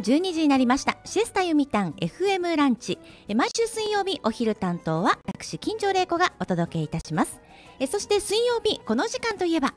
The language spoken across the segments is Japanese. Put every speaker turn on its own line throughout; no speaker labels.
12時になりました。シェスタユミタン FM ランチ。毎週水曜日お昼担当は私、金
城玲子がお届けいたします。そして水曜日、この時間といえば、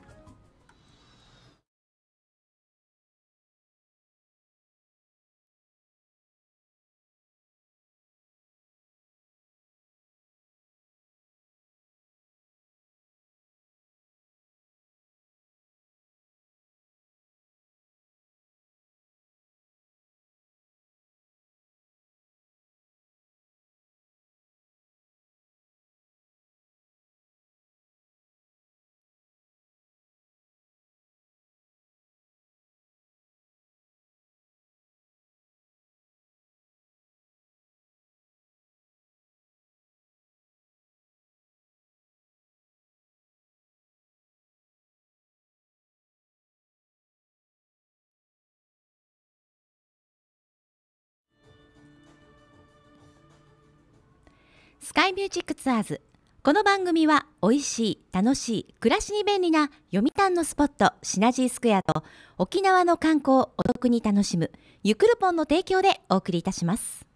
スカイミュージックツアー
ズこの番組は美味しい楽しい暮らしに便利な読谷のスポットシナジースクエアと沖縄の観光をお得に楽しむゆくるぽんの提供で
お送りいたします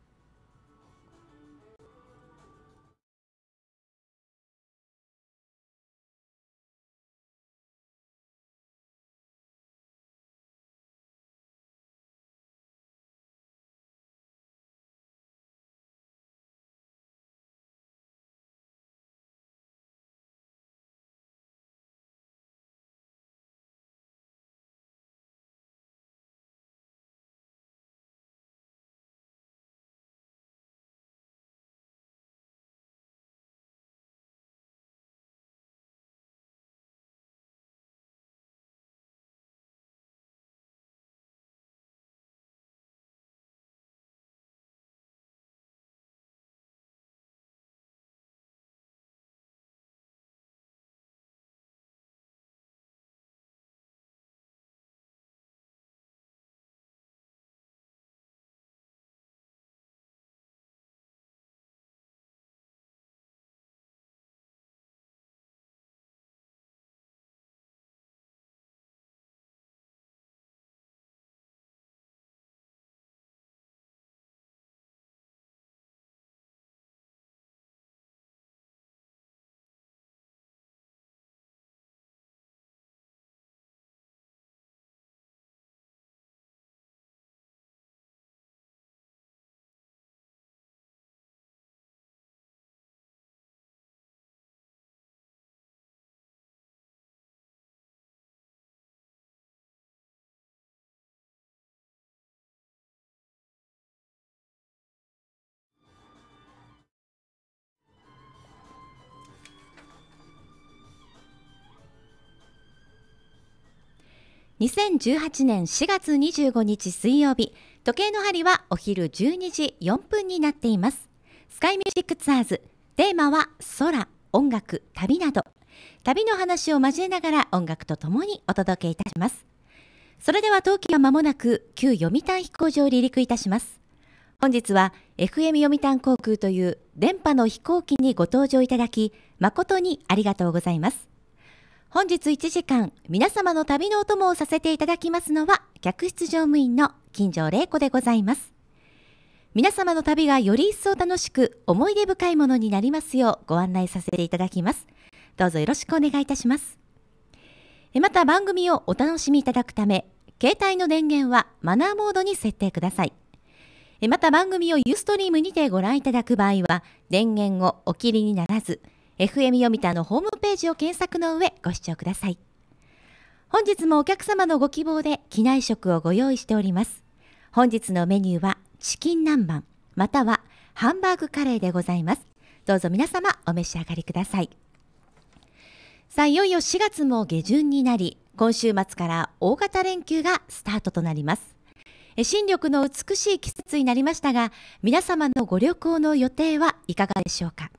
2018年4月25日水曜日、時計の針はお昼12時4分になっています。スカイミュージックツアーズ、テーマは空、音楽、旅など、旅の話を交えながら音楽とともにお届けいたします。それでは東京は間もなく旧読谷飛行場を離陸いたします。本日は FM 読谷航空という電波の飛行機にご搭乗いただき誠にありがとうございます。本日1時間、皆様の旅のお供をさせていただきますのは、客室乗務員の金城玲子でございます。皆様の旅がより一層楽しく、思い出深いものになりますようご案内させていただきます。どうぞよろしくお願いいたします。また番組をお楽しみいただくため、携帯の電源はマナーモードに設定ください。また番組をユーストリームにてご覧いただく場合は、電源をお切りにならず、FM 読谷のホームページを検索の上ご視聴ください。本日もお客様のご希望で機内食をご用意しております。本日のメニューはチキン南蛮またはハンバーグカレーでございます。どうぞ皆様お召し上がりください。さあ、いよいよ4月も下旬になり、今週末から大型連休がスタートとなります。新緑の美しい季節になりましたが、皆様のご旅行の予定はいかがでしょうか。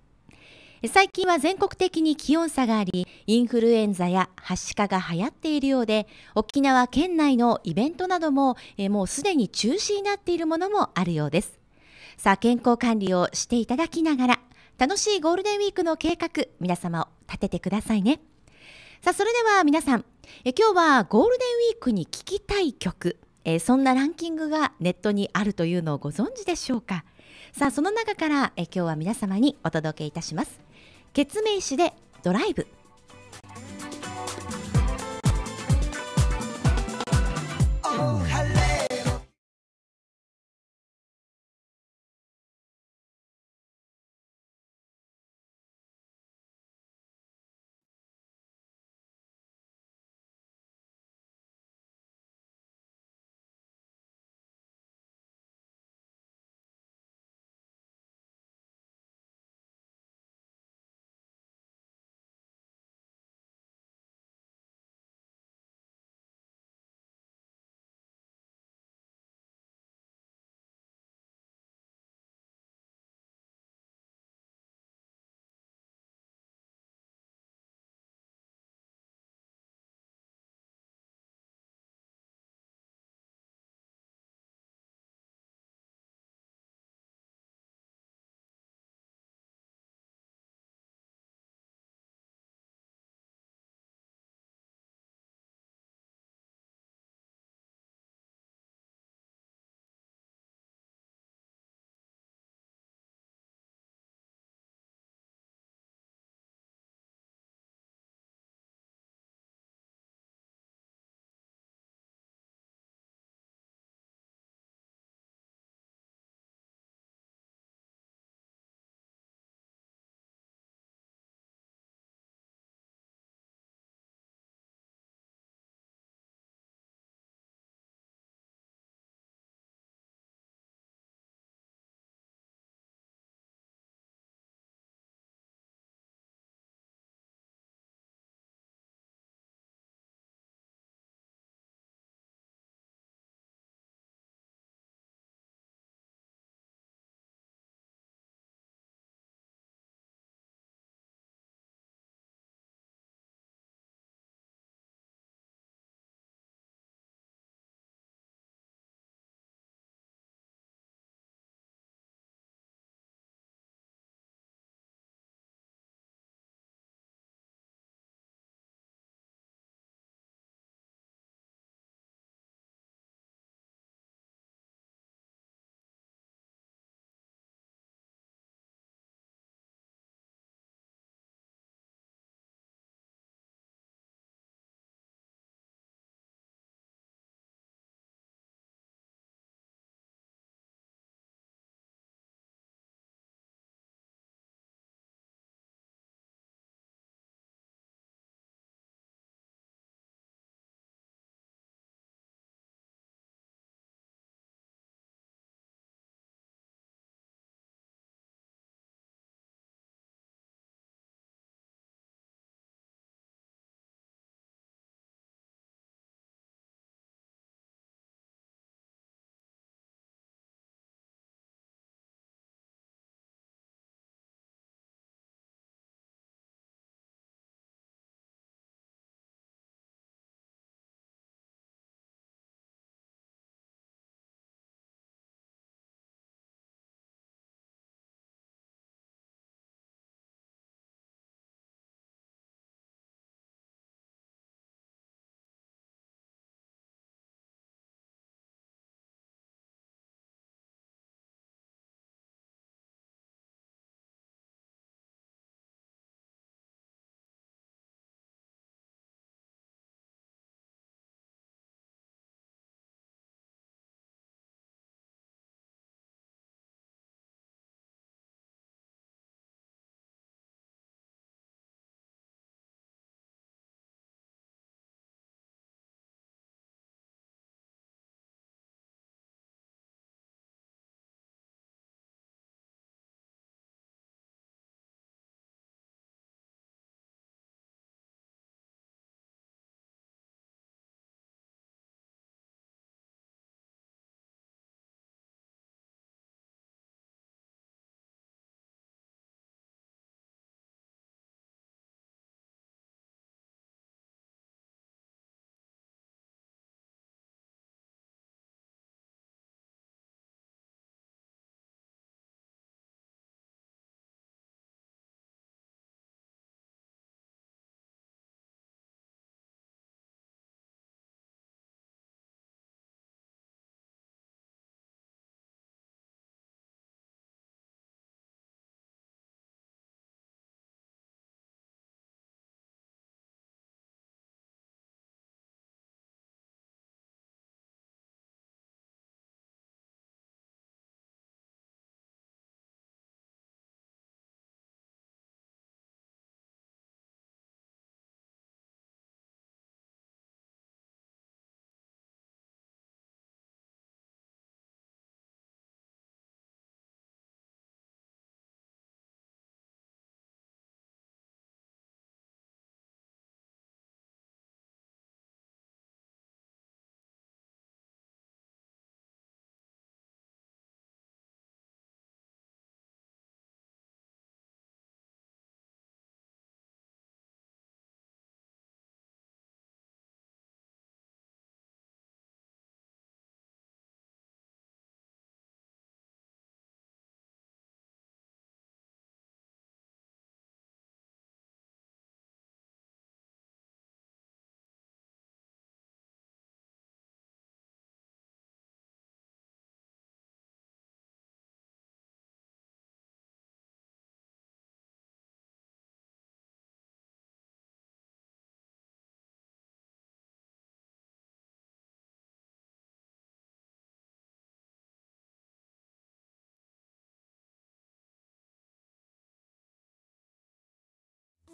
最近は全国的に気温差がありインフルエンザや発しが流行っているようで沖縄県内のイベントなどもえもうすでに中止になっているものもあるようですさあ健康管理をしていただきながら楽しいゴールデンウィークの計画皆様を立ててくださいねさあそれでは皆さんえ今日はゴールデンウィークに聴きたい曲えそんなランキングがネットにあるというのをご存知でしょうかさあその中からえ今日は皆様にお届けいたします月名詞でドライブ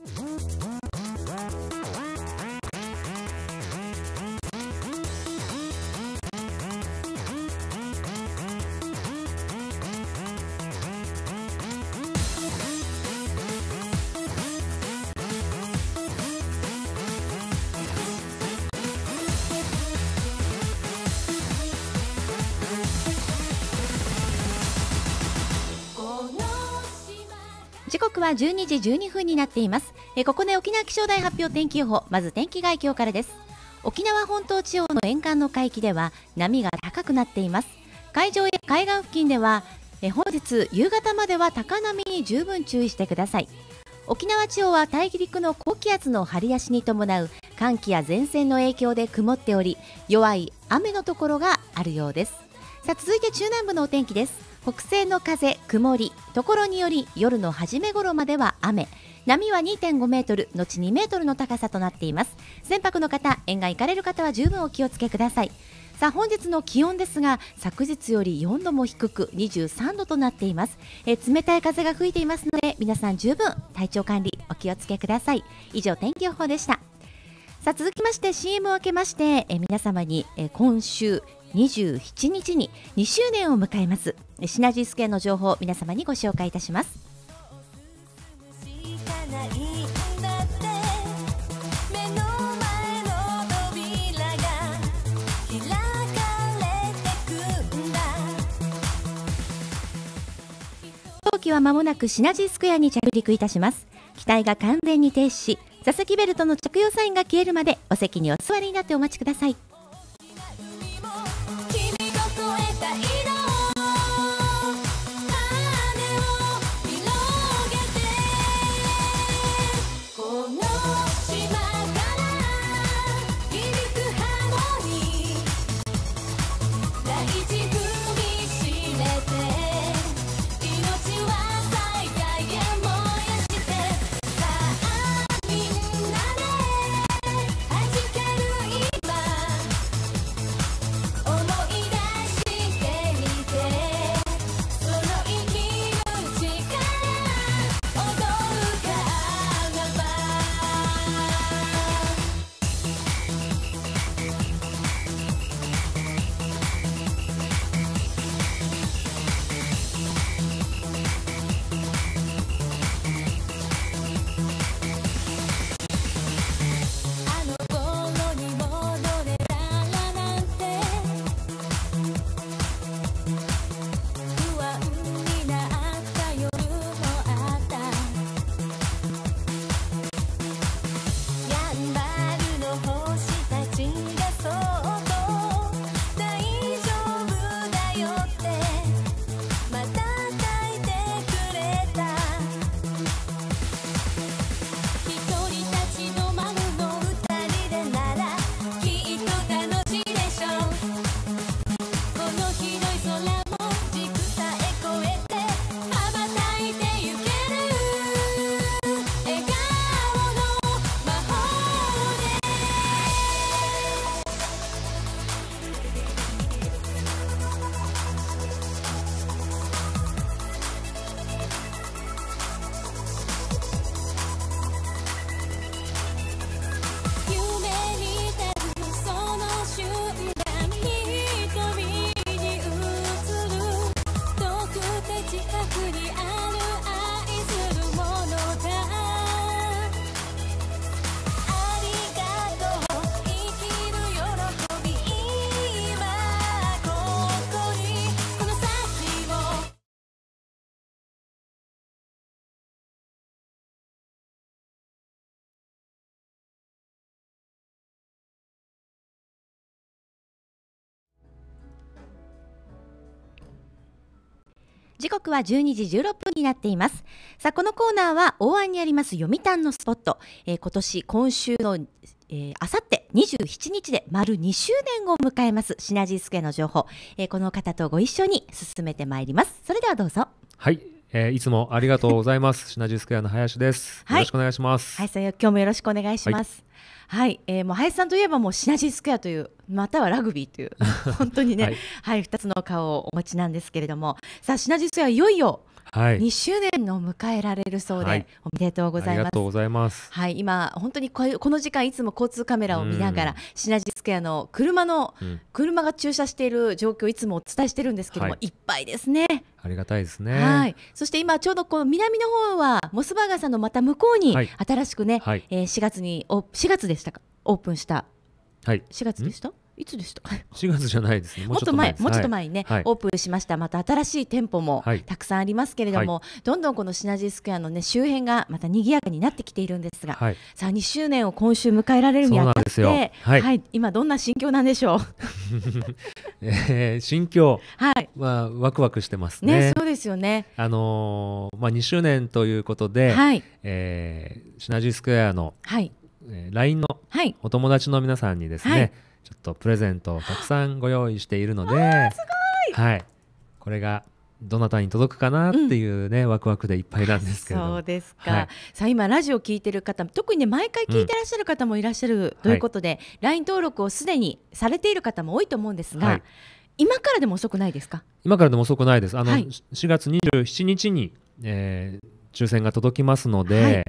Thank you. 時刻は12時12分になっていますえここで沖縄気象台発表天気予報まず天気概況からです沖縄本島地方の沿岸の海域では波が高くなっています海上や海岸付近ではえ本日夕方までは高波に十分注意してください沖縄地方は大陸の高気圧の張り出しに伴う寒気や前線の影響で曇っており弱い雨のところがあるようですさあ続いて中南部のお天気です北西の風曇りところにより夜の初め頃までは雨波は2.5メートル後2メートルの高さとなっています船舶の方沿岸行かれる方は十分お気をつけくださいさあ本日の気温ですが昨日より4度も低く23度となっていますえ冷たい風が吹いていますので皆さん十分体調管理お気をつけください以上天気予報でしたさあ続きまして CM を明けましてえ皆様にえ今週27日に2周年を迎えますシナジースケの情報を皆様にご紹介いたします機は間もなくシナジースクエアに着陸いたします機体が完全に停止し座席ベルトの着用サインが消えるまでお席にお座りになってお待ちください時刻は12時16分になっていますさあこのコーナーは大安にあります読谷のスポット、えー、今年今週のあさって27日で丸2周年を迎えますシナジースクエアの情報、えー、この方とご一緒に進めてまいりますそれではどうぞ
はいえー、いつもありがとうございます。シナジースクエアの林です。よろしくお願いします。はい、
林さん、今日もよろしくお願いします。はい、はい、えー、もう林さんといえばもうシナジースクエアというまたはラグビーという 本当にね、はい、はい、2つの顔をお持ちなんですけれども、さあシナジースクエアいよいよはい、2周年を迎えられるそうで、はい、おめでとうございます。ありがと
うございます。
はい、今本当にこの時間いつも交通カメラを見ながら、シナジスケアの車の、うん、車が駐車している状況いつもお伝えしてるんですけども、はい、いっぱいですね。
ありがたいですね。はい。
そして今ちょうどこの南の方はモスバーガーさんのまた向こうに新しくね、はい、えー、4月にお4月でしたかオープンした。はい。4月でした？いつでした
4月じゃないですねもうちょっと前もうちょっと前にね、はい、オープ
ンしましたまた新しい店舗もたくさんありますけれども、はい、どんどんこのシナジースクエアのね周辺がまた賑やかになってきているんですが、はい、さあ2周年を今週迎えられるにあたってはい今どんな心境なんでしょう
えー、心境はいまあワクワクしてますね、ね、そうですよねあのー、まあ2周年ということで、はいえー、シナジースクエアの、
はいえ
ー、LINE のお友達の皆さんにですね、ちょっとプレゼントをたくさんご用意しているので、すごい、はい、これがどなたに届くかなっていうね、うん、ワクワクでいっぱいなんですけどそうですか、はい、
さあ今ラジオ聞いてる方特にね毎回聞いてらっしゃる方もいらっしゃるということで、うん、LINE 登録をすでにされている方も多いと思うんですが、はい、今からでも遅くないですか
今からでも遅くないですあの、はい、4月27日に、えー、抽選が届きますので、はい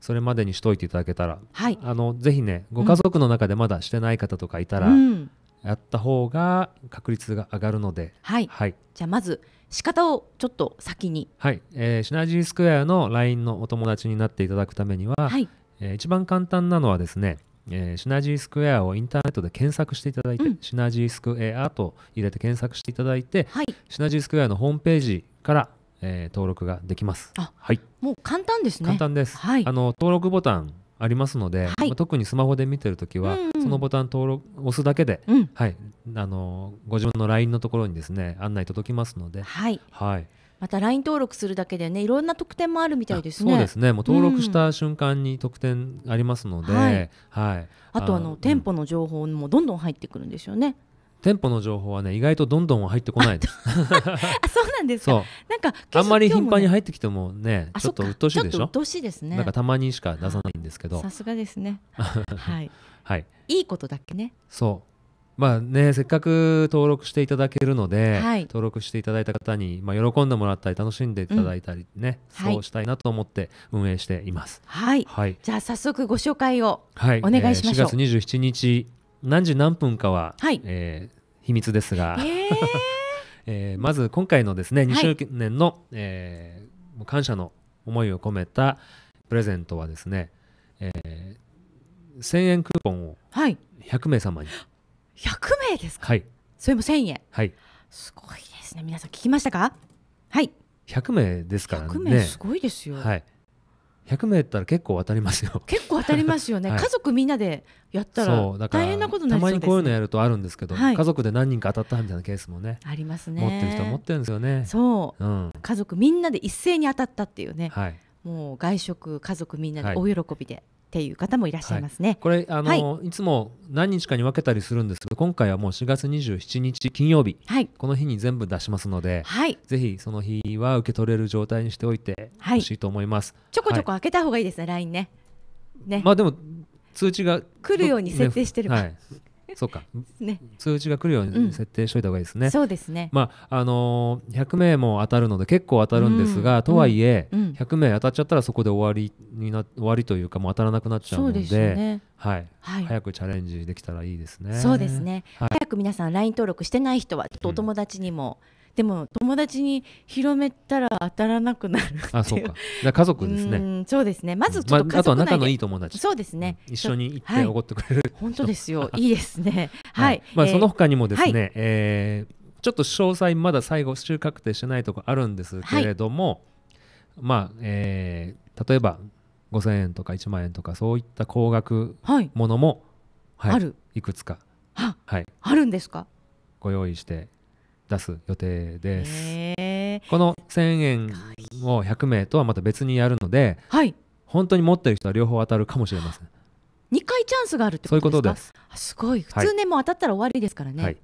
それまでにしといていただけたら、はい、あのぜひねご家族の中でまだしてない方とかいたら、うん、やった方が確率が上がるので、はい、はい、じゃあまず
仕方をちょっと先に、
はいえー、シナジースクエアの LINE のお友達になっていただくためには、はいえー、一番簡単なのはですねえー、シナジースクエアをインターネットで検索していただいて、うん、シナジースクエアと入れて検索していただいて、はい、シナジースクエアのホームページからえー、登録ができます。はい。もう簡単ですね。簡単です。はい。あの登録ボタンありますので、はい、まあ、特にスマホで見てるときは、うんうん、そのボタン登録押すだけで、うん、はい、あのご自分の LINE のところにですね案内届きますので、はい、はい、
また LINE 登録するだけでねいろんな特典もあるみたいですね。そうですねもう登録した
瞬間に特典ありますので、うん、はい、はい、あとあの、う
ん、店舗の情報もどんどん入ってくるんですよね。
店舗の情報はね意外とどんどん入ってこないですあ
そうなんですかなんか、あんまり頻繁に入ってきても
ねちょっと鬱陶しいでしょ鬱しいですねなんかたまにしか出さないんですけどさすがですね はい、はい、
いいことだっけね
そうまあね、せっかく登録していただけるので、はい、登録していただいた方に、まあ、喜んでもらったり楽しんでいただいたりね、うん、そうしたいなと思って運営しています。
はい、はい、じゃあ早速ご紹介をお願いしましょう。は
いえー、日何時何分かは、はい、えー、秘密ですが、えー、えー、まず今回のですね2周年の、はい、えー、感謝の思いを込めたプレゼントはですね、えー、1000円クーポンを100名様に、はい、100名ですか、はい、
それも1000円、
はい、すご
いですね皆さん聞きましたかはい
100名ですからね100名すごいですよ、はい、100名ったら結構当たりますよ結構当たりますよね、はい、家族
みんなでやったら大変なことになりそうです、ね、たまにこういうのや
るとあるんですけど、はい、家族で何人か当たったみたいなケースもね
ありますね持ってる人は持っ
てるんですよねそう、うん、
家族みんなで一斉に当たったっていうね、はい、もう外食家族みんなで大喜びで、っていう方もいらっしゃいますね。
はい、これあの、はい、いつも何日かに分けたりするんですけど今回はもう4月27日金曜日、はい、この日に全部出しますので、はい、ぜひその日は受け取れる状態にしておいてほしいと思います、はい、ちょこちょ
こ開けた方がいいですね、はい、LINE ねねまあ
でも通知が来るように設定してるか、ね、はいそうか、ね、通知が来るように設定しといた方がいいですね。うん、そうですね、まああのー、1名も当たるので結構当たるんですが、うん、とはいえ、百名当たっちゃったらそこで終わりにな終わりというかもう当たらなくなっちゃうので。すね、はい、はい、早くチャレンジできたらいいですね。そうですね。はい、早
く皆さんライン登録してない人はちょっとお友達にも、うんでも友達に広めたら当たらなくなるあそうかじ家族ですねそうですねまずちょっと、まあ、あとは仲のいい友達そうですね、うん、一緒に行っておごってくれる、はい、本当ですよ いいですねはい、はい、まあ、その他にもですね、は
い、えー、ちょっと詳細まだ最後収確定してないとこあるんですけれども、はい、まあ、えー、例えば5000円とか1万円とかそういった高額ものも、はい、はい、いくつか、は、はい、
あるんですか
ご用意して出す予定です。この1000円を100名とはまた別にやるので、はい、本当に持ってる人は両方当たるかもしれません。
2回チャンスがあるって
ことですか
すごい普通ね、はい、もう当たったら終わりですからね、はい、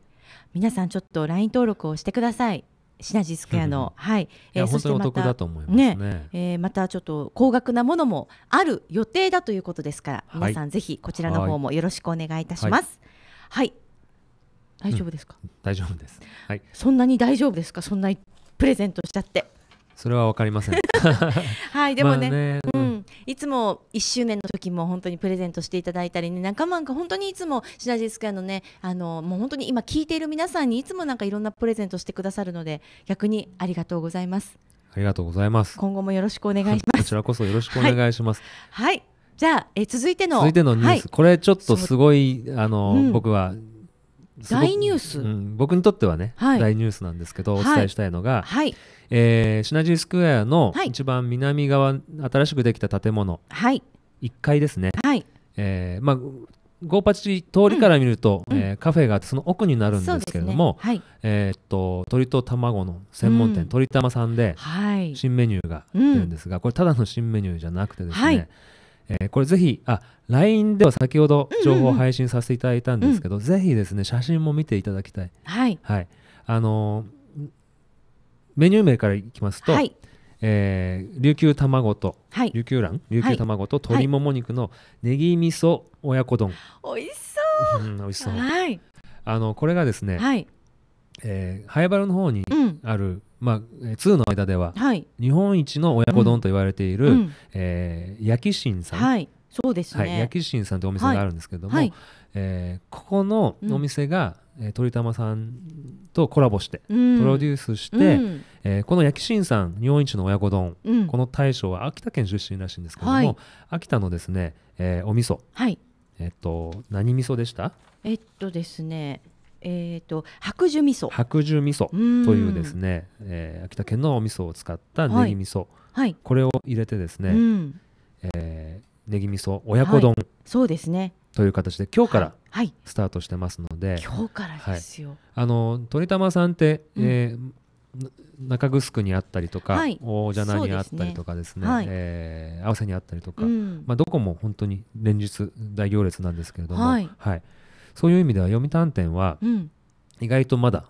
皆さんちょっと LINE 登録をしてくださいシナジースクエアの、はい、えー、本当にお得だと思いますねね、えー、またちょっと高額なものもある予定だということですから、皆さんぜひこちらの方もよろしくお願いいたします、はい、はい、大丈夫ですか、う
ん、大丈夫です、はい、そんな
に大丈夫ですかそんなにプレゼントしちゃってそれはわかりません はいでもねね、うん、いつも1周年の時も本当にプレゼントしていただいたりね仲間が本当にいつもシナジースクエアのねあのもう本当に今聞いている皆さんにいつもなんかいろんなプレゼントしてくださるので逆にありがとうございます
ありがとうございます今後も
よろしくお願いし
ますこちらこそよろしくお願いします、
はい、はい、じゃあえ続いての続いてのニュース、はい、これちょっとす
ごいあの、うん、僕は大ニュース、うん、僕にとってはね、はい、大ニュースなんですけどお伝えしたいのが、はいえー、シナジースクエアの一番南側、はい、新しくできた建物、はい、1階ですね、はいえーまあ、ゴーパチ通りから見ると、うん、えー、カフェがあってその奥になるんですけれども、ねはい、えー、っと鶏と卵の専門店、うん、鳥玉さんで新メニューが出るんですが、これただの新メニューじゃなくてですね、えー、これぜひあ LINE では先ほど情報を配信させていただいたんですけど、ぜひですね写真も見ていただきたい、はい、はい、あのー、メニュー名からいきますと、はい、えー、琉球卵と、はい、琉球卵琉球卵と鶏もも肉のネギ味噌親子丼、
はい、美味しそう、うん、おいしそう、はい、
あのこれがですね、はい、えー、早原の方にある、うん、まあ、通の間では、はい、日本一の親子丼と言われている、うん、えー、焼きしんさん、
はい、そうですね、はい、焼きしんさんというお店があるんですけども、はい、
えー、ここのお店が、うん、鳥玉さんとコラボして、うん、プロデュースして、うん、えー、この焼きしんさん日本一の親子丼、うん、この大将は秋田県出身らしいんですけども、はい、秋田のですね、えー、お味噌、はい、えっと何味噌でした
えっとですねえーと、白樹味噌
白樹味噌というですね、えー、秋田県のお味噌を使ったネギ味噌、はいはい、これを入れてですね、うん、えー、ネギ味噌親子丼、はい、そうですねという形で今日からスタートしてますので、はい、
今日からですよ、はい、
あの鳥玉さんって、うん、えー、中城にあったりとか、はい、大蛇ゃにあったりとかですねですね、えー、合わせにあったりとか、うん、まあ、どこも本当に連日大行列なんですけれども、はいそういう意味では読谷店は、意外とまだ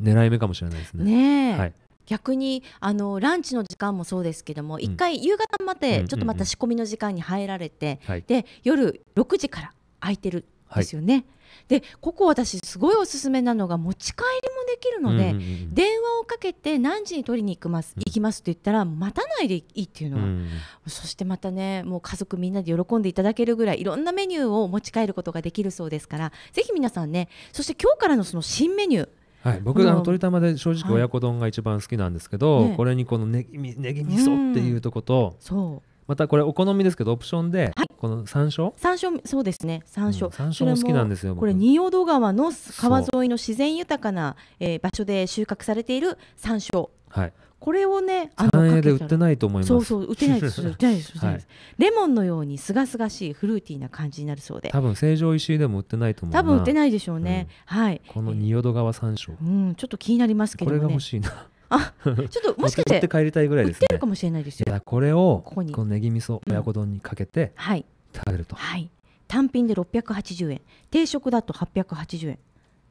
狙い目かもしれないですね。ねはい、
逆にあのランチの時間もそうですけども、うん、1回夕方までちょっとまた仕込みの時間に入られて、うんうんうん、で夜6時から空いてるですよね。はいでここ私すごいおすすめなのが持ち帰りもできるので、うんうんうん、電話をかけて何時に取りに行きます、行きますって言ったら待たないでいいっていうのが、うん、そしてまたねもう家族みんなで喜んでいただけるぐらいいろんなメニューを持ち帰ることができるそうですからぜひ皆さんねそして今日からのその新メニューはい、僕あの鶏玉で正直親
子丼が一番好きなんですけど、はいね、これにこのねぎみそっていうとこと、そうまたこれお好みですけどオプションで、はい、この山椒
山椒そうですね山椒、うん、山椒も好きなんですよこれ仁淀川の川沿いの自然豊かな、えー、場所で収穫されている山椒はいこれをね、あので売ってないと思います。そうそう売ってないです、売ってないです、はい、レモンのようにすがすがしいフルーティーな感じになるそうで。多
分成城石井でも売ってないと思う多分売ってな
いでしょうね。うん、はい。
この仁淀川山椒、う
ん、ちょっと気になりますけど、ね、これが欲しいな。あちょっともしかして売って帰りたいぐらいですね売ってるかもしれないですよ
これをこのネギ味噌親子丼にかけて、はい食べると、
はい、単品で680円定食だと880円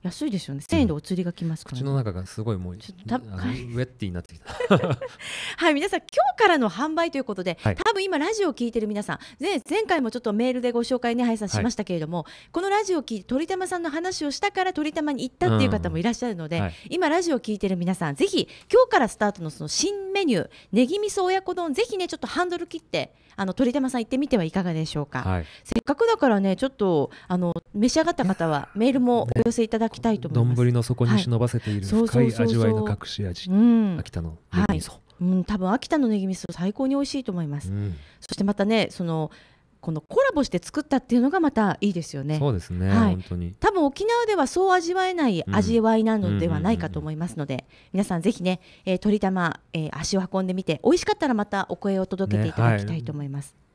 安いですよね1000円でお釣りがきますから、ね、
口の中がすごいもうウェッティになってきた
はい皆さん今日からの販売ということで、はい、多分今ラジオを聞いてる皆さん前前回もちょっとメールでご紹介ね林さんしましたけれども、はい、このラジオを聞いて鳥玉さんの話をしたから鳥玉に行ったっていう方もいらっしゃるので、うんはい、今ラジオを聞いてる皆さんぜひ今日からスタートのその新メニューねぎみそ親子丼ぜひねちょっとハンドル切ってあの鳥玉さん行ってみてはいかがでしょうか、せっかくだからねちょっとあの召し上がった方はメールもお寄せいただきたいと思います。ね、丼の底に忍ばせている深い味わいの隠し味、うん、秋田のネギ味噌、はい、うん、多分秋田のネギ味噌最高に美味しいと思います。うん、そしてまたねそのこのコラボして作ったっていうのがまたいいですよね。そうですね、はい、本当に多分沖縄ではそう味わえない味わいなのではないかと思いますので、皆さんぜひね、えー、鳥玉、えー、足を運んでみて美味しかったらまたお声を届けていただきたいと思います。ねはい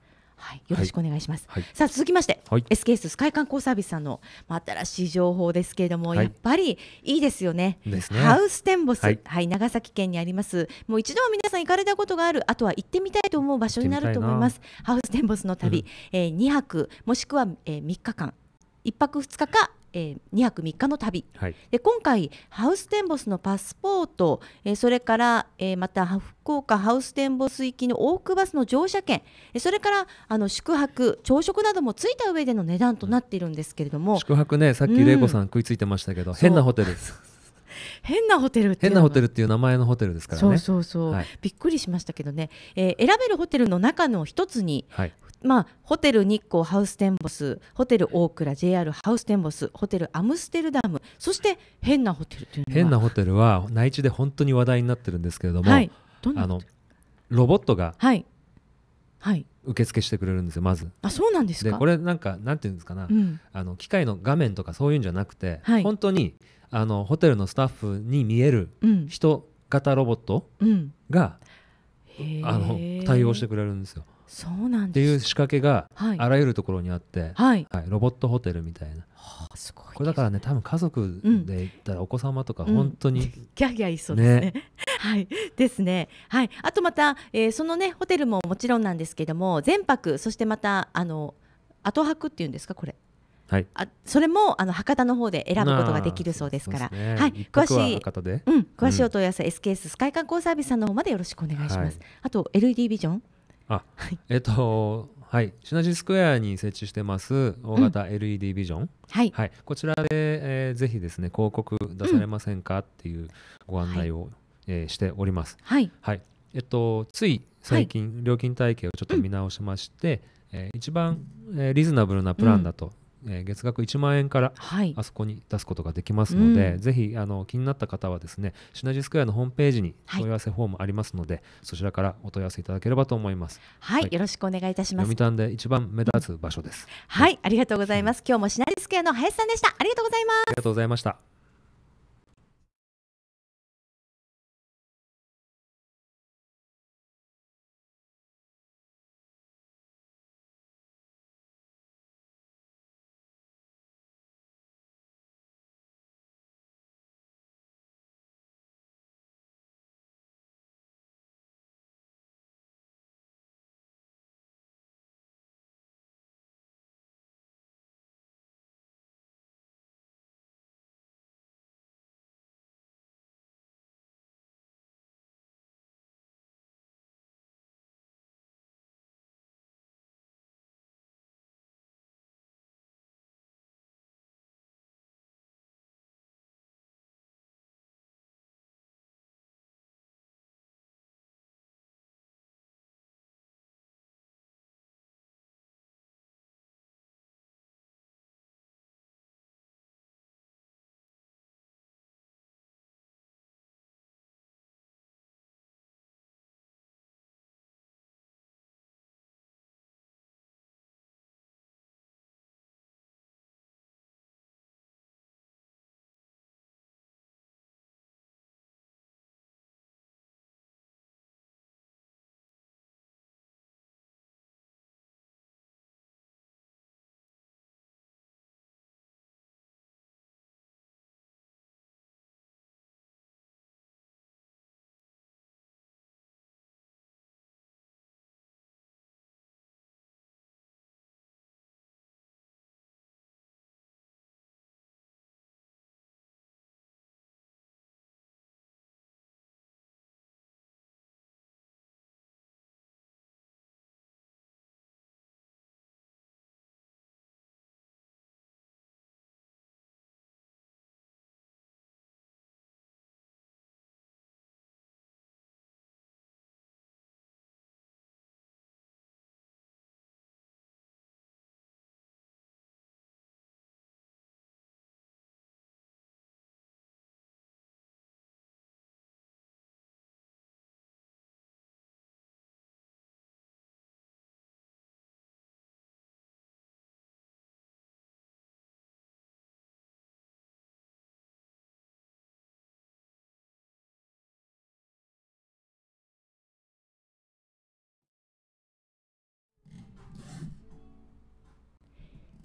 はい、よろしくお願いしま
す。はい、さあ続
きまして、はい、SKS スカイ観光サービスさんの、ま新しい情報ですけれども、はい、やっぱりいいですよね。ねハウステンボス、はい、はい、長崎県にあります。もう一度は皆さん行かれたことがある、あとは行ってみたいと思う場所になると思います。ハウステンボスの旅、うん、えー、2泊もしくは、えー、3日間、1泊2日かえー、2泊3日の旅、はい、で今回ハウステンボスのパスポート、えー、それから、えー、また福岡ハウステンボス行きのオークバスの乗車券えそれからあの宿泊朝食などもついた上での値段となっているんですけれども、うん、宿泊
ねさっき玲子さん食いついてましたけど、うん、変なホテル
変なホテル変なホテル
っていう名前のホテルですからねそうそうそう、はい、び
っくりしましたけどね、えー、選べるホテルの中の一つに、はい、まあ、ホテル日光ハウステンボスホテル大倉 JR ハウステンボスホテルアムステルダムそして変なホテルというのは変な
ホテルは内地で本当に話題になってるんですけれども、はい、どあのロボットが、は
いはい、
受付してくれるんですよまずあそ
うなんですかでこれ
なんかなんていうんですかな、うん、あの機械の画面とかそういうんじゃなくて、はい、本当にあのホテルのスタッフに見える人型ロボットが、
うん、あの対応し
てくれるんですよ。そうなんっていう仕掛けがあらゆるところにあって、はいはい、ロボットホテルみたいな、はあすごい、ね、これだからね多分家族で行ったらお子様とか本当に、うんうん、
ギャギャいそうですね、ね、はいですねはいあとまた、えー、そのねホテルももちろんなんですけども全泊そしてまたあの後泊っていうんですかこれはい、あそれもあの博多の方で選ぶことができるそうですから、はい、詳しい、うん、詳しいお問い合わせ、うん、SKS スカイ観光サービスさんの方までよろしくお願いします。はい、あと LED ビジョン、
あ、えっと、はい、シナジースクエアに設置してます大型 LED ビジョン、うんはい、はい、こちらで、えー、ぜひですね広告出されませんか、っていうご案内を、はい、えー、しております。はい、はい、えっとつい最近、料金体系をちょっと見直しまして、うん、えー、一番、えー、リーズナブルなプランだとえー、月額1万円からあそこに出すことができますので、はいうん、ぜひあの気になった方はですねシナジースクエアのホームページに問い合わせフォームありますので、はい、そちらからお問い合わせいただければと思います、はい、はい、よろ
しくお願いいたします読
谷で一番目立つ場所です、うん、
はい、ありがとうございます、うん、今日もシナジースクエアの林さんでしたありがとうございます
ありがとうござ
いました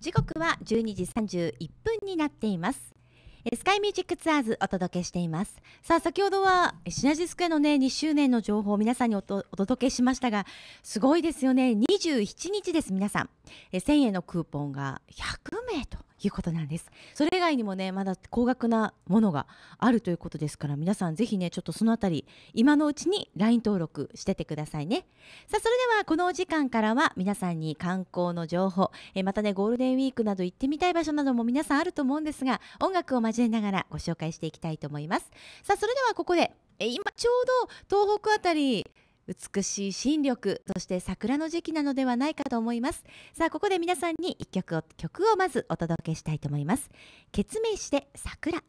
時刻は12時31分になっていますスカイミュージックツアーズお届けしていますさあ先ほどはシナジスクエのね2周年の情報を皆さんにお届けしましたがすごいですよね27日です皆さん1000円のクーポンが100名ということなんですそれ以外にもねまだ高額なものがあるということですから皆さんぜひねちょっとそのあたり今のうちに LINE 登録しててくださいねさあそれではこのお時間からは皆さんに観光の情報えまたねゴールデンウィークなど行ってみたい場所なども皆さんあると思うんですが音楽を交えながらご紹介していきたいと思いますさあそれではここでえ今ちょうど東北あたり美しい新緑そして桜の時期なのではないかと思いますさあここで皆さんに一曲を曲をまずお届けしたいと思います決めして桜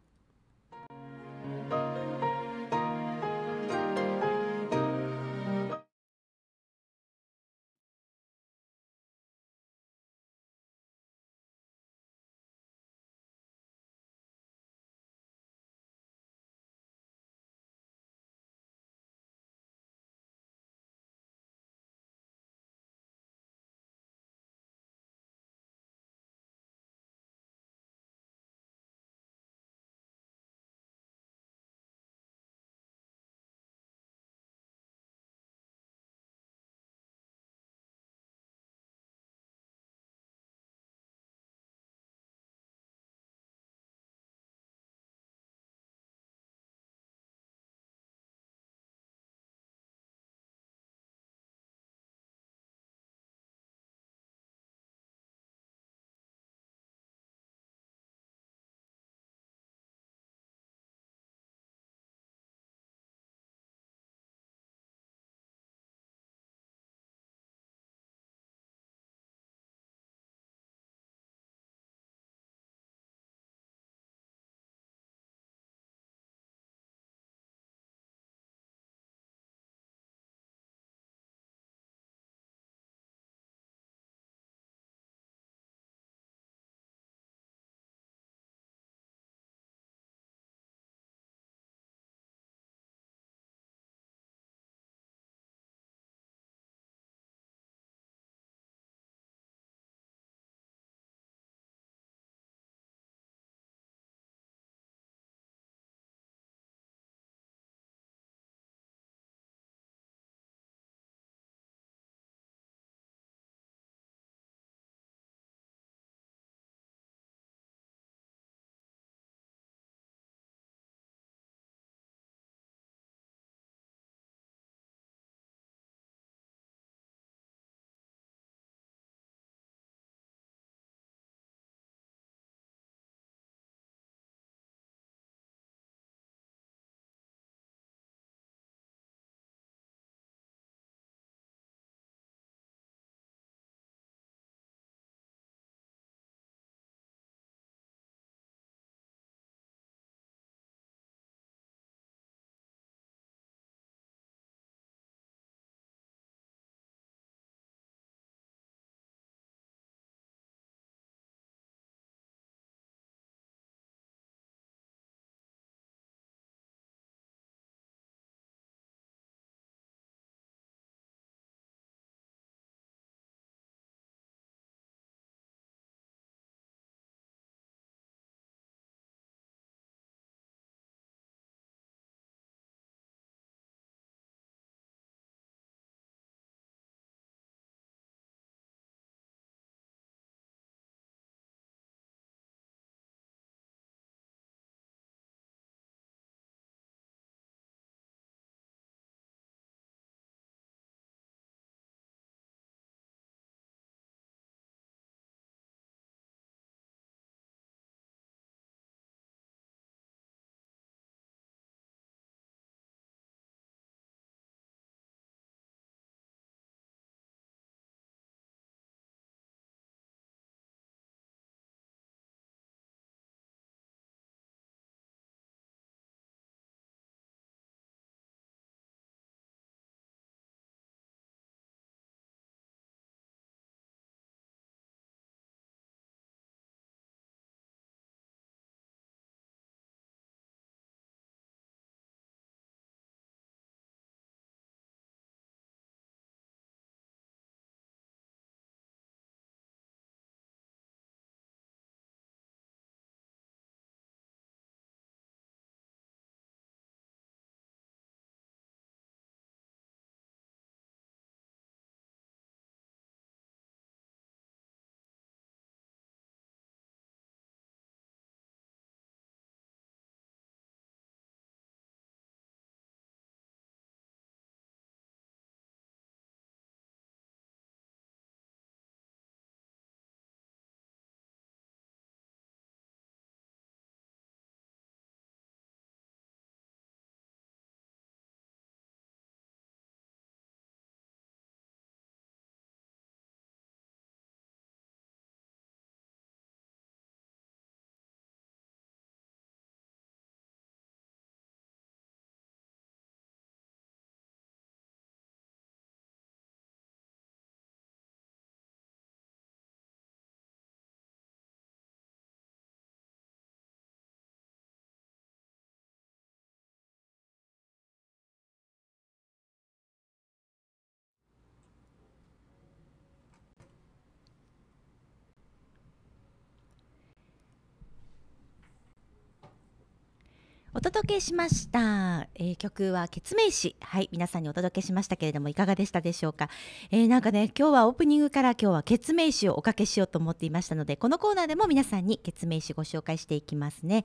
お届けしました、えー、曲は「ケツメイシ」はい皆さんにお届けしましたけれどもいかがでしたでしょうか、えー、なんかね今日はオープニングから今日は「ケツメイシ」をおかけしようと思っていましたのでこのコーナーでも皆さんに「ケツメイシ」ご紹介していきますね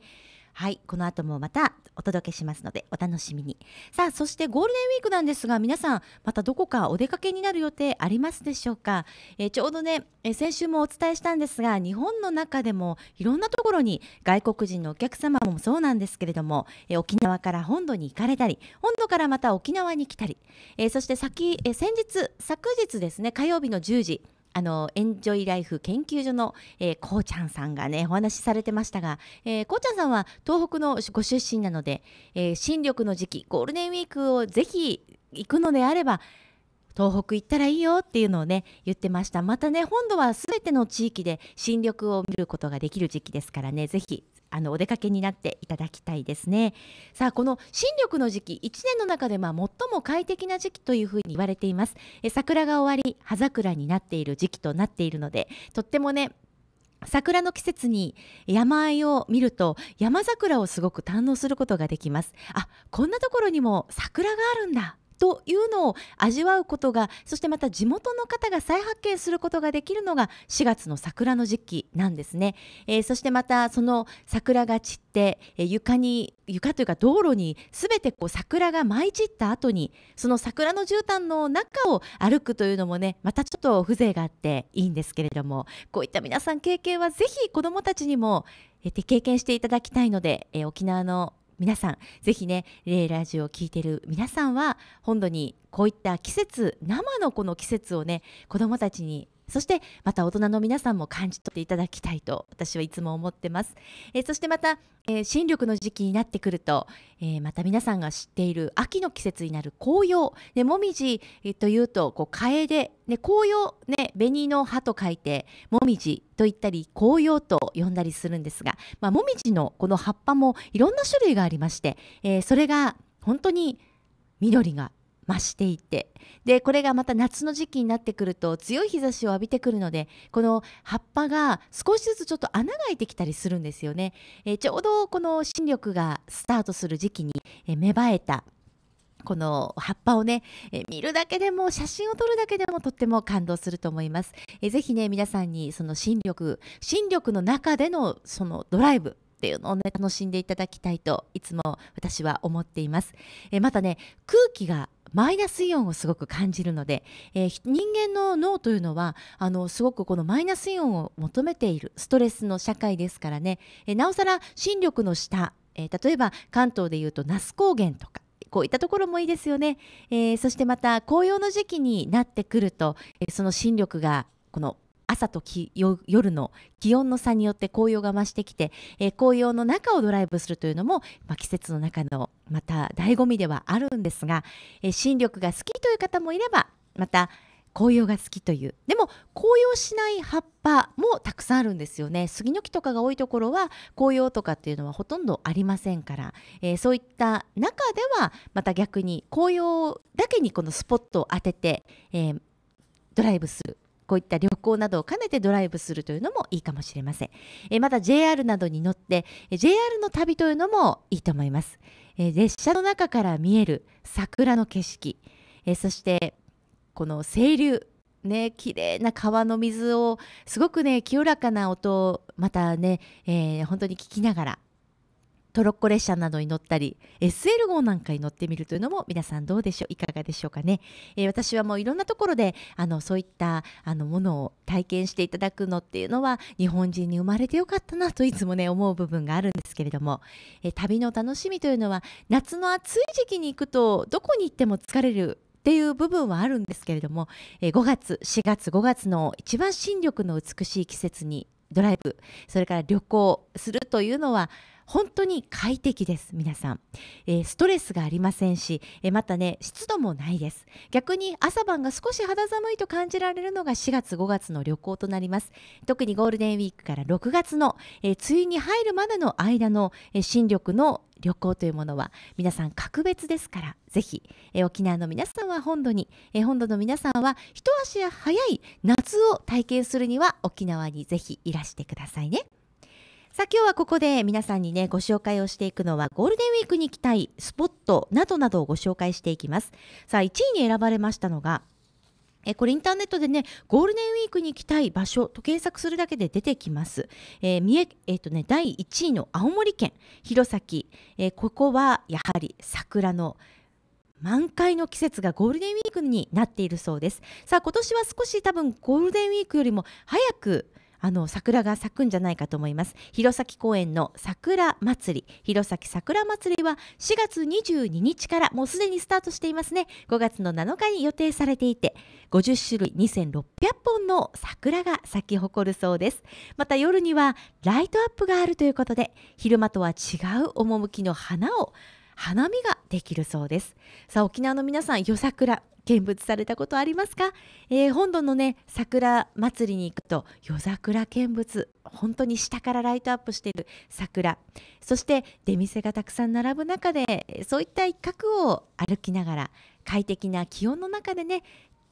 はいこの後もまたお届けしますのでお楽しみにさあそしてゴールデンウィークなんですが皆さんまたどこかお出かけになる予定ありますでしょうか、えー、ちょうどね、えー、先週もお伝えしたんですが日本の中でもいろんなところに外国人のお客様もそうなんですけれども、えー、沖縄から本土に行かれたり本土からまた沖縄に来たり、えそして先、え先日昨日ですね火曜日の10時あのエンジョイライフ研究所の、えー、こうちゃんさんがねお話しされてましたが、えー、こうちゃんさんは東北のご出身なので、えー、新緑の時期ゴールデンウィークをぜひ行くのであれば東北行ったらいいよっていうのをね言ってましたまたね本土はすべての地域で新緑を見ることができる時期ですからねぜひあのお出かけになっていただきたいですねさあこの新緑の時期1年の中でまあ最も快適な時期というふうに言われていますえ桜が終わり葉桜になっている時期となっているのでとってもね桜の季節に山あいを見ると山桜をすごく堪能することができますあこんなところにも桜があるんだというのを味わうことがそしてまた地元の方が再発見することができるのが4月の桜の時期なんですね、えー、そしてまたその桜が散って、えー、床に床というか道路に全てこう桜が舞い散った後にその桜の絨毯の中を歩くというのもねまたちょっと風情があっていいんですけれどもこういった皆さん経験はぜひ子どもたちにも経験していただきたいので、え沖縄の皆さんぜひねレイラジオを聴いてる皆さんは本土にこういった季節生のこの季節をね子どもたちにそしてまた大人の皆さんも感じ取っていただきたいと私はいつも思ってます、えー、そしてまた、えー、新緑の時期になってくると、えー、また皆さんが知っている秋の季節になる紅葉でもみじというとこう楓で、ね、紅葉ね紅の葉と書いてもみじと言ったり紅葉と呼んだりするんですが、まあ、もみじのこの葉っぱもいろんな種類がありまして、えー、それが本当に緑が増していってでこれがまた夏の時期になってくると強い日差しを浴びてくるのでこの葉っぱが少しずつちょっと穴が開いてきたりするんですよね、えー、ちょうどこの新緑がスタートする時期に、えー、芽生えたこの葉っぱをね、え見るだけでも写真を撮るだけでもとっても感動すると思います、えー、ぜひね皆さんにその新緑新緑の中でのそのドライブっていうのをね楽しんでいただきたいといつも私は思っています、えまたね空気がマイナスイオンをすごく感じるので、えー、人間の脳というのはあのすごくこのマイナスイオンを求めているストレスの社会ですからね、えー、なおさら新緑の下、えー、例えば関東でいうと那須高原とかこういったところもいいですよね、えそしてまた紅葉の時期になってくると、えその新緑がこの朝と夜の気温の差によって紅葉が増してきて、えー、紅葉の中をドライブするというのも、まあ、季節の中のまた醍醐味ではあるんですが、えー、新緑が好きという方もいればまた紅葉が好きというでも紅葉しない葉っぱもたくさんあるんですよね杉の木とかが多いところは紅葉とかっていうのはほとんどありませんから、えー、そういった中ではまた逆に紅葉だけにこのスポットを当てて、えー、ドライブするこういった旅行などを兼ねてドライブするというのもいいかもしれません。えまた JR などに乗って JR の旅というのもいいと思います。え列車の中から見える桜の景色、えそしてこの清流ね綺麗な川の水をすごくね清らかな音をまたね、えー、本当に聞きながらトロッコ列車などに乗ったり SL 号なんかに乗ってみるというのも皆さんどうでしょういかがでしょうかね、えー、私はもういろんなところであのそういったあのものを体験していただくのっていうのは日本人に生まれてよかったなといつもね思う部分があるんですけれども、えー、旅の楽しみというのは夏の暑い時期に行くとどこに行っても疲れるっていう部分はあるんですけれども、えー、5月4月5月の一番新緑の美しい季節にドライブそれから旅行するというのは本当に快適です皆さん、えー、ストレスがありませんし、えー、またね湿度もないです逆に朝晩が少し肌寒いと感じられるのが4月5月の旅行となります特にゴールデンウィークから6月の、えー、梅雨に入るまでの間の、え新緑の旅行というものは皆さん格別ですからぜひ、え沖縄の皆さんは本土に、え本土の皆さんは一足早い夏を体験するには沖縄にぜひいらしてくださいね。さあ今日はここで皆さんにねご紹介をしていくのはゴールデンウィークに行きたいスポットなどなどをご紹介していきますさあ1位に選ばれましたのがえこれインターネットでねゴールデンウィークに行きたい場所と検索するだけで出てきます、えー、三重えー、とね第1位の青森県弘前、えー、ここはやはり桜の満開の季節がゴールデンウィークになっているそうですさあ今年は少し多分ゴールデンウィークよりも早くあの桜が咲くんじゃないかと思います弘前公園の桜祭り弘前桜祭りは4月22日からもうすでにスタートしていますね5月の7日に予定されていて50種類2600本の桜が咲き誇るそうですまた夜にはライトアップがあるということで昼間とは違う趣の花を花見ができるそうですさあ沖縄の皆さん夜桜見物されたことありますか、えー、本土のね桜祭りに行くと夜桜見物本当に下からライトアップしている桜そして出店がたくさん並ぶ中でそういった一角を歩きながら快適な気温の中でね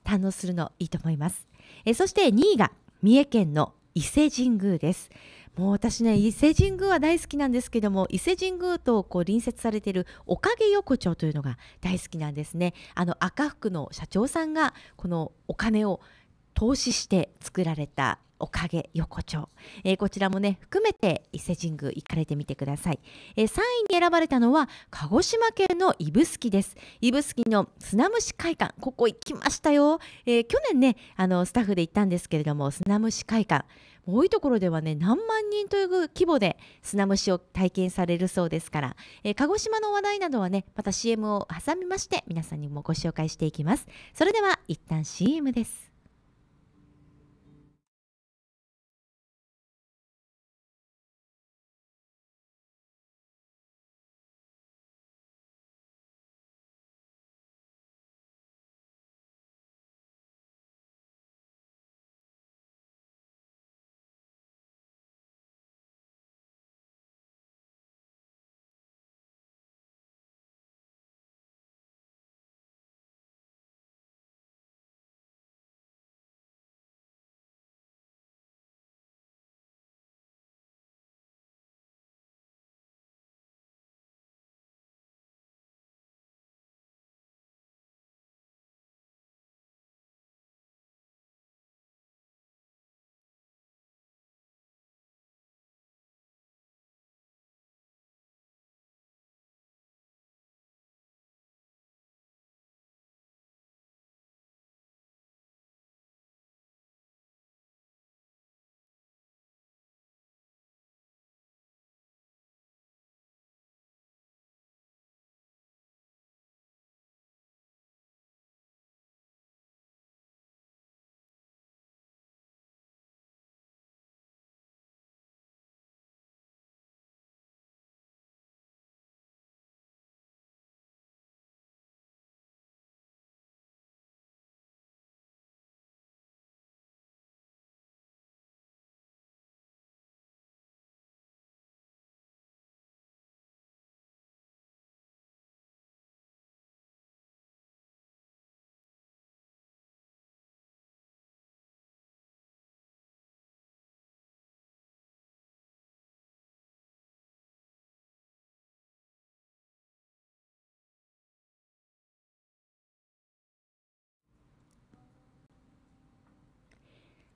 堪能するのいいと思います、えー、そして2位が三重県の伊勢神宮ですもう私ね伊勢神宮は大好きなんですけども伊勢神宮とこう隣接されているおかげ横丁というのが大好きなんですねあの赤福の社長さんがこのお金を投資して作られたおかげ横丁、えー、こちらもね含めて伊勢神宮行かれてみてください、えー、3位に選ばれたのは鹿児島県の指宿です指宿の砂虫会館ここ行きましたよ、えー、去年ねあのスタッフで行ったんですけれども砂虫会館多いところではね何万人という規模で砂虫を体験されるそうですから、えー、鹿児島の話題などはねまた CM を挟みまして皆さんにもご紹介していきま
すそれでは一旦 CM です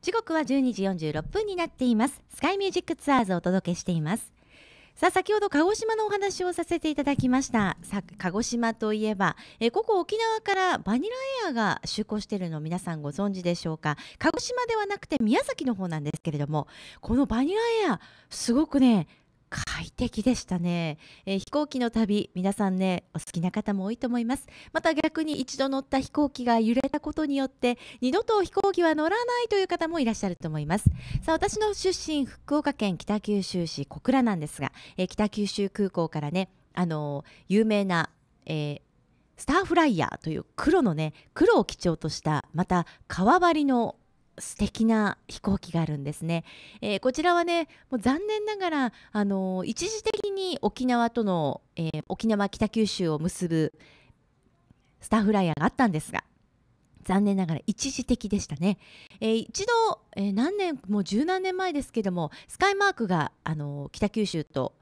時刻は12時46
分になっていますスカイミュージックツアーズをお届けしていますさあ先ほど鹿児島のお話をさせていただきました鹿児島といえばえここ沖縄からバニラエアが就航しているの皆さんご存知でしょうか鹿児島ではなくて宮崎の方なんですけれどもこのバニラエアすごくね快適でしたね、えー、飛行機の旅皆さんねお好きな方も多いと思いますまた逆に一度乗った飛行機が揺れたことによって二度と飛行機は乗らないという方もいらっしゃると思いますさあ私の出身福岡県北九州市小倉なんですが、えー、北九州空港からねあのー、有名な、えー、スターフライヤーという黒のね黒を基調としたまた革張りの素敵な飛行機があるんですね、えー、こちらはねもう残念ながら、あのー、一時的に沖縄との、えー、沖縄北九州を結ぶスターフライヤーがあったんですが残念ながら一時的でしたね、えー、一度、え何年もう十何年前ですけどもスカイマークが、あの北九州と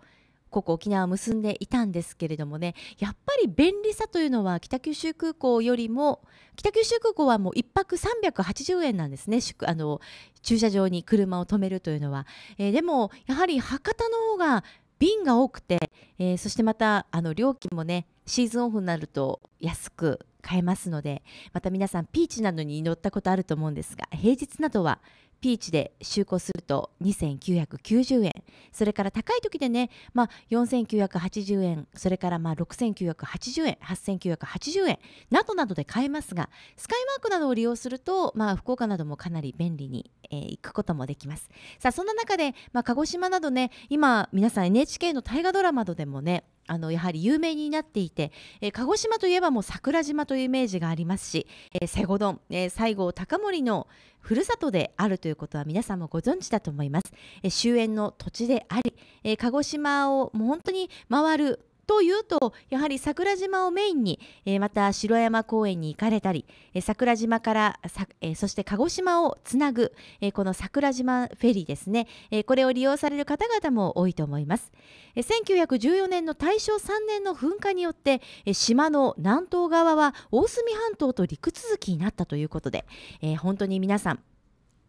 ここ沖縄を結んでいたんですけれどもねやっぱり便利さというのは北九州空港よりも北九州空港はもう1泊380円なんですねあの駐車場に車を止めるというのは。えー、でもやはり博多の方が便が多くて、えー、そしてまたあの料金もねシーズンオフになると安く買えますのでまた皆さんピーチなどに乗ったことあると思うんですが平日などはピーチで就航すると2990円それから高い時でね、まあ、4980円それからまあ6980円8980円などなどで買えますがスカイマークなどを利用すると、まあ、福岡などもかなり便利に、えー、行くこともできますさあそんな中で、まあ、鹿児島などね今皆さん NHK の大河ドラマなどでもねあのやはり有名になっていて、えー、鹿児島といえばもう桜島というイメージがありますし、えー、瀬古丼、えー、西郷隆盛のふるさとであるということは皆さんもご存知だと思います、えー、終焉の土地であり、えー、鹿児島をもう本当に回るというとやはり桜島をメインに、えー、また城山公園に行かれたり、えー、桜島からさ、えー、そして鹿児島をつなぐ、えこの桜島フェリーですね、えこれを利用される方々も多いと思います、え1914年の大正3年の噴火によって、え島の南東側は大隅半島と陸続きになったということで、え本当に皆さん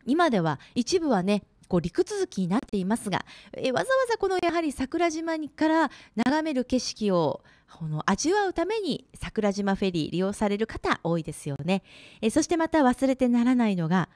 今では一部はねこう陸続きになっていますが、えわざわざこのやはり桜島から眺める景色をこの味わうために桜島フェリー利用される方多いですよね。えそしてまた忘れてならないのが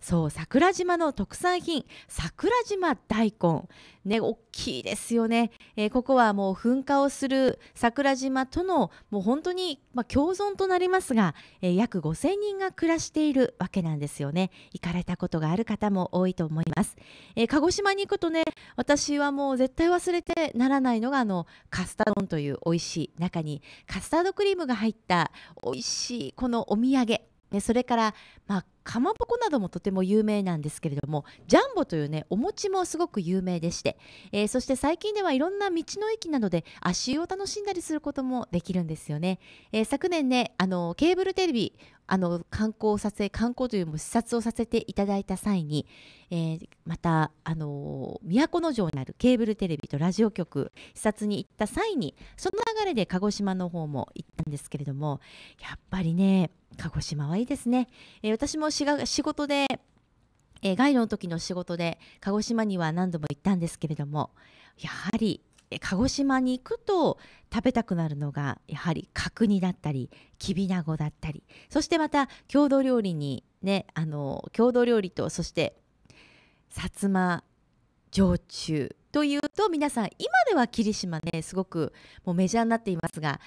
そう桜島の特産品桜島大根ね大きいですよね、えー、ここはもう噴火をする桜島とのもう本当に、まあ、共存となりますが、えー、約5000人が暮らしているわけなんですよね行かれたことがある方も多いと思います、えー、鹿児島に行くとね私はもう絶対忘れてならないのがあのカスター丼という美味しい中にカスタードクリームが入った美味しいこのお土産それから、まあ、かまぼこなどもとても有名なんですけれどもジャンボというねお餅もすごく有名でして、えー、そして最近ではいろんな道の駅などで足湯を楽しんだりすることもできるんですよね、えー、昨年ねあのケーブルテレビあの観光撮影観光というも視察をさせていただいた際に、えー、またあの都城にあるケーブルテレビとラジオ局視察に行った際にその流れで鹿児島の方も行ったんですけれどもやっぱりね鹿児島はいいですね、えー、私も仕事で、えー、ガイドの時の仕事で鹿児島には何度も行ったんですけれどもやはり鹿児島に行くと食べたくなるのがやはり角煮だったりきびなごだったりそしてまた郷土料理にねあの郷土料理とそして薩摩焼酎というと皆さん今では霧島ねすごくもうメジャーになっていますが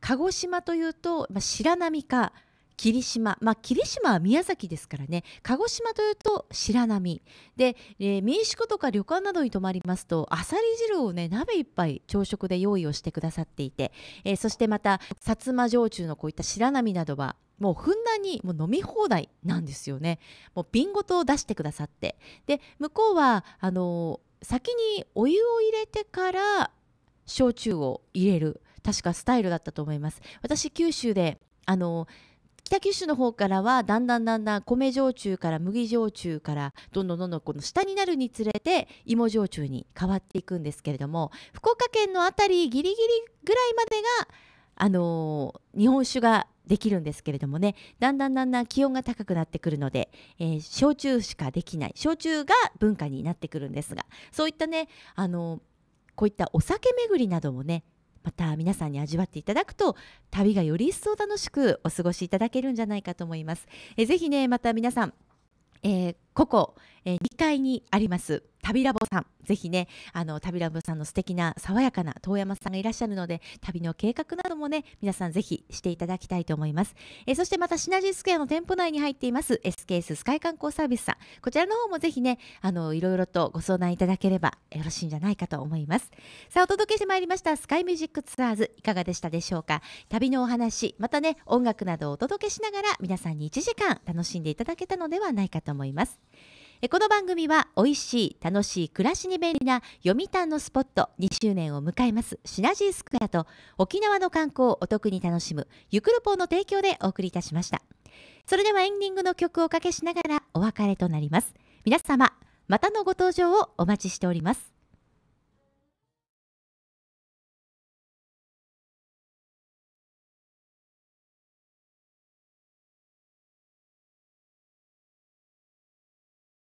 鹿児島というと、まあ、白波か霧島、まあ、霧島は宮崎ですからね鹿児島というと白波で、えー、民宿とか旅館などに泊まりますとあさり汁をね鍋一杯朝食で用意をしてくださっていて、えー、そしてまた薩摩焼酎のこういった白波などはもうふんだんにもう飲み放題なんですよねもう瓶ごと出してくださってで向こうはあのー、先にお湯を入れてから焼酎を入れる確かスタイルだったと思います私九州であのー北九州の方からはだんだんだんだん米焼酎から麦焼酎からどんどんどんどんこの下になるにつれて芋焼酎に変わっていくんですけれども福岡県の辺りギリギリぐらいまでがあのー、日本酒ができるんですけれどもねだんだんだんだん気温が高くなってくるので、えー、焼酎しかできない焼酎が文化になってくるんですがそういったねあのー、こういったお酒巡りなどもねまた皆さんに味わっていただくと旅がより一層楽しくお過ごしいただけるんじゃないかと思います。えー、ぜひねまた皆さん、えーここ、えー、2階にあります旅ラボさんぜひねあの旅ラボさんの素敵な爽やかな遠山さんがいらっしゃるので旅の計画などもね皆さんぜひしていただきたいと思います、えー、そしてまたシナジースクエアの店舗内に入っています SKS スカイ観光サービスさんこちらの方もぜひねあのいろいろとご相談いただければよろしいんじゃないかと思いますさあお届けしてまいりましたスカイミュージックツアーズいかがでしたでしょうか旅のお話またね音楽などをお届けしながら皆さんに1時間楽しんでいただけたのではないかと思いますこの番組は美味しい楽しい暮らしに便利な読谷のスポット2周年を迎えますシナジースクエアと沖縄の観光をお得に楽しむゆくるぽの提供でお送りいたしましたそれではエンディングの曲をおかけしながらお別れとなります皆様またのご
登場をお待ちしております